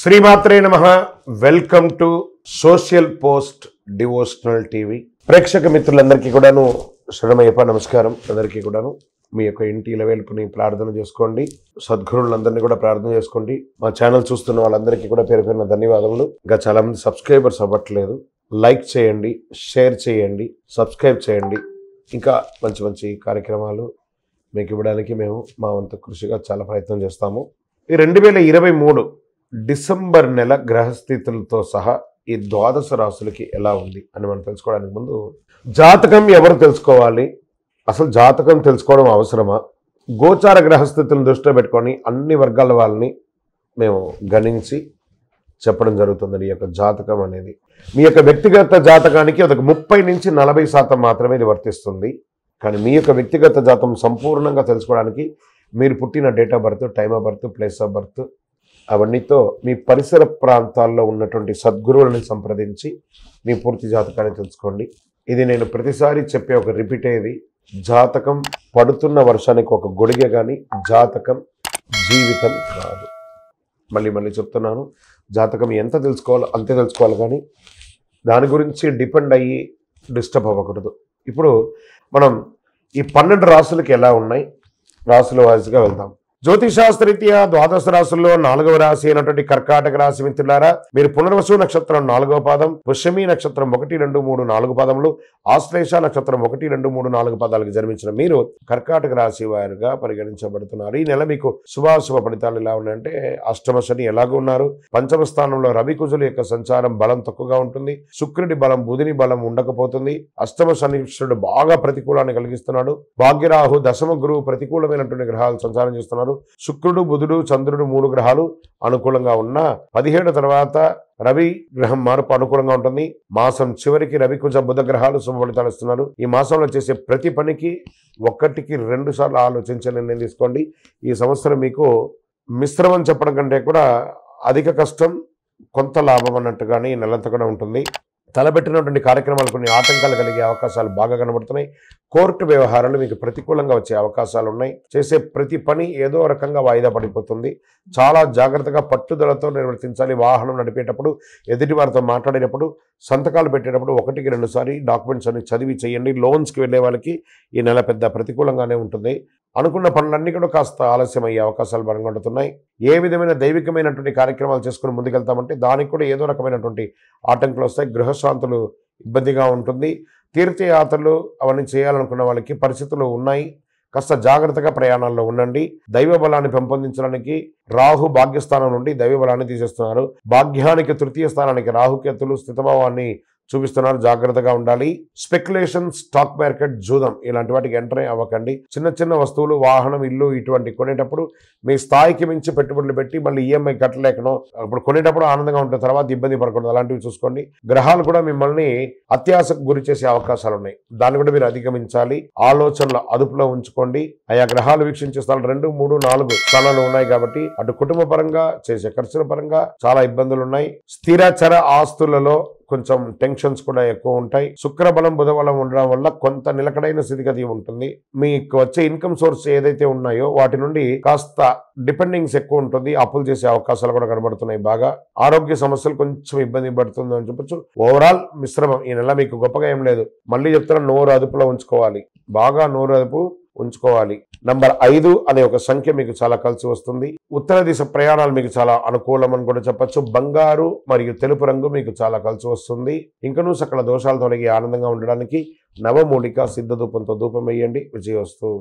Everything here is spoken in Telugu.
శ్రీమాత్రే నమ welcome to social post devotional TV ప్రేక్షక మిత్రులందరికీ కూడాను శరణమయ్యప్ప నమస్కారం అందరికీ కూడాను మీ యొక్క ఇంటి ఇలవేల్పుని ప్రార్థన చేసుకోండి సద్గురులందరినీ కూడా ప్రార్థన చేసుకోండి మా ఛానల్ చూస్తున్న వాళ్ళందరికీ కూడా పేరు పేరున ధన్యవాదములు ఇంకా చాలామంది సబ్స్క్రైబర్స్ అవ్వట్లేదు లైక్ చేయండి షేర్ చేయండి సబ్స్క్రైబ్ చేయండి ఇంకా మంచి మంచి కార్యక్రమాలు మీకు ఇవ్వడానికి మేము మా వంతు కృషిగా చాలా ప్రయత్నం చేస్తాము ఈ రెండు వేల ఇరవై మూడు డిసెంబర్ నెల గ్రహస్థితులతో సహా ఈ ద్వాదశ రాశులకి ఎలా ఉంది అని మనం తెలుసుకోవడానికి ముందు జాతకం ఎవరు తెలుసుకోవాలి అసలు జాతకం తెలుసుకోవడం అవసరమా గోచార గ్రహస్థితులను దృష్టిలో పెట్టుకొని అన్ని వర్గాల వాళ్ళని మేము గణించి చెప్పడం జరుగుతుంది ఈ యొక్క జాతకం అనేది మీ యొక్క వ్యక్తిగత జాతకానికి అదొక ముప్పై నుంచి నలభై శాతం మాత్రమే ఇది వర్తిస్తుంది కానీ మీ యొక్క వ్యక్తిగత జాతం సంపూర్ణంగా తెలుసుకోవడానికి మీరు పుట్టిన date of birth time of birth place of birth అవన్నీతో మీ పరిసర ప్రాంతాల్లో ఉన్నటువంటి సద్గురువులను సంప్రదించి మీ పూర్తి జాతకాన్ని తెలుసుకోండి ఇది నేను ప్రతిసారి చెప్పే ఒక రిపీట్ అయ్యేది జాతకం పడుతున్న వర్షానికి ఒక గొడిగ కానీ జాతకం జీవితం కాదు మళ్ళీ మళ్ళీ చెప్తున్నాను జాతకం ఎంత తెలుసుకోవాలో అంతే తెలుసుకోవాలి కానీ దాని గురించి డిపెండ్ అయ్యి డిస్టర్బ్ అవ్వకూడదు ఇప్పుడు మనం ఈ పన్నెండు రాసులకి ఎలా ఉన్నాయి రాసుల వాయిస్గా వెళ్దాం జ్యోతిషాస్త్రరీత్యా ద్వాదశ రాశుల్లో నాలుగవ రాశి అయినటువంటి కర్కాటక రాశి మిత్రులారా మీరు పునర్వసు నక్షత్రం నాలుగవ పాదం పుష్యమి నక్షత్రం ఒకటి రెండు మూడు నాలుగు పాదములు ఆశ్లేష నక్షత్రం ఒకటి రెండు మూడు నాలుగు పాదాలకు జన్మించిన మీరు కర్కాటక రాశి వారిగా పరిగణించబడుతున్నారు ఈ నెల మీకు శుభాశుభ ఫలితాలు ఎలా ఉన్నాయంటే అష్టమ శని ఎలాగో ఉన్నారు పంచమ స్థానంలో రవి కుజుల యొక్క సంచారం బలం తక్కువగా ఉంటుంది శుక్రుడి బలం బుధుని బలం ఉండకపోతుంది అష్టమ శనిశ్వరుడు బాగా ప్రతికూలాన్ని కలిగిస్తున్నాడు భాగ్యరాహు దశమ గురువు ప్రతికూలమైనటువంటి గ్రహాలు సంచారం చేస్తున్నారు ఉన్నాడు శుక్రుడు బుధుడు చంద్రుడు మూడు గ్రహాలు అనుకూలంగా ఉన్నా పదిహేడు తర్వాత రవి గ్రహం మార్పు అనుకూలంగా ఉంటుంది మాసం చివరికి రవి కొంచెం బుధ గ్రహాలు శుభఫలితాలు ఇస్తున్నారు ఈ మాసంలో చేసే ప్రతి పనికి ఒక్కటికి రెండు సార్లు ఆలోచించే నిర్ణయం తీసుకోండి ఈ సంవత్సరం మీకు మిశ్రమం చెప్పడం కంటే కూడా అధిక కష్టం కొంత లాభం అన్నట్టుగానే ఈ నెలంతా కూడా ఉంటుంది తలబెట్టినటువంటి కార్యక్రమాలు కొన్ని ఆటంకాలు కలిగే అవకాశాలు బాగా కనబడుతున్నాయి కోర్టు వ్యవహారాలు మీకు ప్రతికూలంగా వచ్చే అవకాశాలు ఉన్నాయి చేసే ప్రతి పని ఏదో రకంగా వాయిదా పడిపోతుంది చాలా జాగ్రత్తగా పట్టుదలతో నిర్వర్తించాలి వాహనం నడిపేటప్పుడు ఎదుటి వారితో మాట్లాడేటప్పుడు సంతకాలు పెట్టేటప్పుడు ఒకటికి రెండుసారి డాక్యుమెంట్స్ అన్ని చదివి చేయండి లోన్స్కి వెళ్ళే వాళ్ళకి ఈ నెల పెద్ద ప్రతికూలంగానే ఉంటుంది అనుకున్న పనులన్నీ కూడా కాస్త ఆలస్యం అయ్యే అవకాశాలు బలంగొండుతున్నాయి ఏ విధమైన దైవికమైనటువంటి కార్యక్రమాలు చేసుకుని ముందుకెళ్తామంటే దానికి కూడా ఏదో రకమైనటువంటి ఆటంకులు వస్తాయి గృహశాంతులు ఇబ్బందిగా ఉంటుంది తీర్థయాత్రలు అవన్నీ చేయాలనుకున్న వాళ్ళకి పరిస్థితులు ఉన్నాయి కాస్త జాగ్రత్తగా ప్రయాణాల్లో ఉండండి దైవ బలాన్ని పెంపొందించడానికి రాహు భాగ్యస్థానం నుండి దైవ బలాన్ని తీసేస్తున్నారు భాగ్యానికి తృతీయ స్థానానికి రాహుకేతులు స్థితభావాన్ని చూపిస్తున్నారు జాగ్రత్తగా ఉండాలి స్పెక్యులేషన్ స్టాక్ మార్కెట్ జూదం ఇలాంటి వాటికి ఎంటర్ అవ్వకండి చిన్న చిన్న వస్తువులు వాహనం ఇల్లు ఇటువంటి కొనేటప్పుడు మీ స్థాయికి మించి పెట్టుబడులు పెట్టి మళ్ళీ ఈఎంఐ e కట్టలేకనో అప్పుడు కొనేటప్పుడు ఆనందంగా ఉంటుంది తర్వాత ఇబ్బంది పడకూడదు అలాంటివి చూసుకోండి గ్రహాలు కూడా మిమ్మల్ని అత్యాశకు గురి చేసే అవకాశాలు ఉన్నాయి దాన్ని కూడా మీరు అధిగమించాలి ఆలోచనలు అదుపులో ఉంచుకోండి ఆయా గ్రహాలు వీక్షించే స్థలం రెండు మూడు నాలుగు స్థలాలు ఉన్నాయి కాబట్టి అటు కుటుంబ పరంగా చేసే ఖర్చుల పరంగా చాలా ఇబ్బందులు ఉన్నాయి స్థిరచర ఆస్తులలో కొంచెం టెన్షన్స్ కూడా ఎక్కువ ఉంటాయి శుక్రబలం బుధబలం ఉండడం వల్ల కొంత నిలకడైన స్థితిగతి ఉంటుంది మీకు వచ్చే ఇన్కమ్ సోర్స్ ఏదైతే ఉన్నాయో వాటి నుండి కాస్త డిపెండింగ్స్ ఎక్కువ ఉంటుంది అప్పులు చేసే అవకాశాలు కూడా కనబడుతున్నాయి బాగా ఆరోగ్య సమస్యలు కొంచెం ఇబ్బంది పడుతుంది అని చెప్పొచ్చు ఓవరాల్ మిశ్రమం ఈ నెల మీకు గొప్పగా ఏం లేదు మళ్ళీ చెప్తున్నా నోరు అదుపులో ఉంచుకోవాలి బాగా నోరు అదుపు ఉంచుకోవాలి నంబర్ ఐదు అనే ఒక సంఖ్య మీకు చాలా కలిసి వస్తుంది ఉత్తర దిశ ప్రయాణాలు మీకు చాలా అనుకూలం అని కూడా చెప్పచ్చు బంగారు మరియు తెలుపు రంగు మీకు చాలా కలిసి వస్తుంది ఇంకనూ సకల దోషాలు తొలగి ఆనందంగా ఉండడానికి నవమూలిక సిద్ధ ధూపంతో ధూపం వేయండి వస్తువు